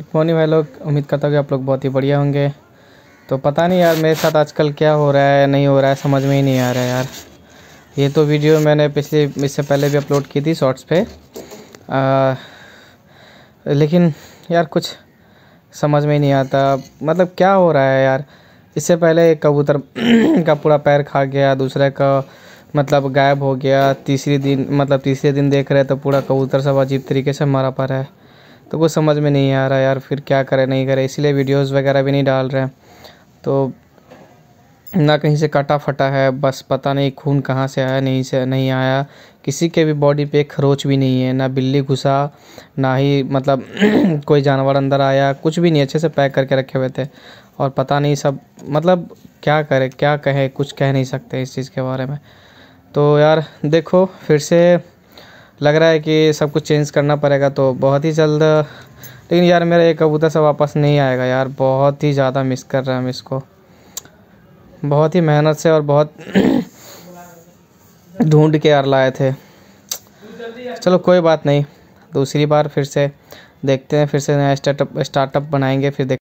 good morning भाई लोग उम्मीद करता हूँ कि आप लोग बहुत ही बढ़िया होंगे तो पता नहीं यार मेरे साथ आजकल क्या हो रहा है नहीं हो रहा है समझ में ही नहीं आ रहा है यार ये तो वीडियो मैंने पिछले इससे पहले भी अपलोड की थी शॉर्ट्स पे आ, लेकिन यार कुछ समझ में ही नहीं आता मतलब क्या हो रहा है यार इससे पहले एक कबूतर का पूरा पैर खा गया दूसरे का मतलब गायब हो गया तीसरे दिन मतलब तीसरे दिन देख रहे तो पूरा कबूतर सब अजीब तरीके से मारा पा रहा है तो कुछ समझ में नहीं आ रहा यार फिर क्या करे नहीं करे इसीलिए वीडियोस वगैरह भी नहीं डाल रहे हैं तो ना कहीं से कटा फटा है बस पता नहीं खून कहाँ से आया नहीं से नहीं आया किसी के भी बॉडी पे खरोच भी नहीं है ना बिल्ली घुसा ना ही मतलब कोई जानवर अंदर आया कुछ भी नहीं अच्छे से पैक करके रखे हुए थे और पता नहीं सब मतलब क्या करे क्या कहे कुछ कह नहीं सकते इस चीज़ के बारे में तो यार देखो फिर से लग रहा है कि सब कुछ चेंज करना पड़ेगा तो बहुत ही जल्द लेकिन यार मेरा ये कबूतर सा वापस नहीं आएगा यार बहुत ही ज़्यादा मिस कर रहे हैं हम इसको बहुत ही मेहनत से और बहुत ढूंढ के यार लाए थे चलो कोई बात नहीं दूसरी बार फिर से देखते हैं फिर से नया स्टार्टअप स्टार्टअप बनाएंगे फिर देख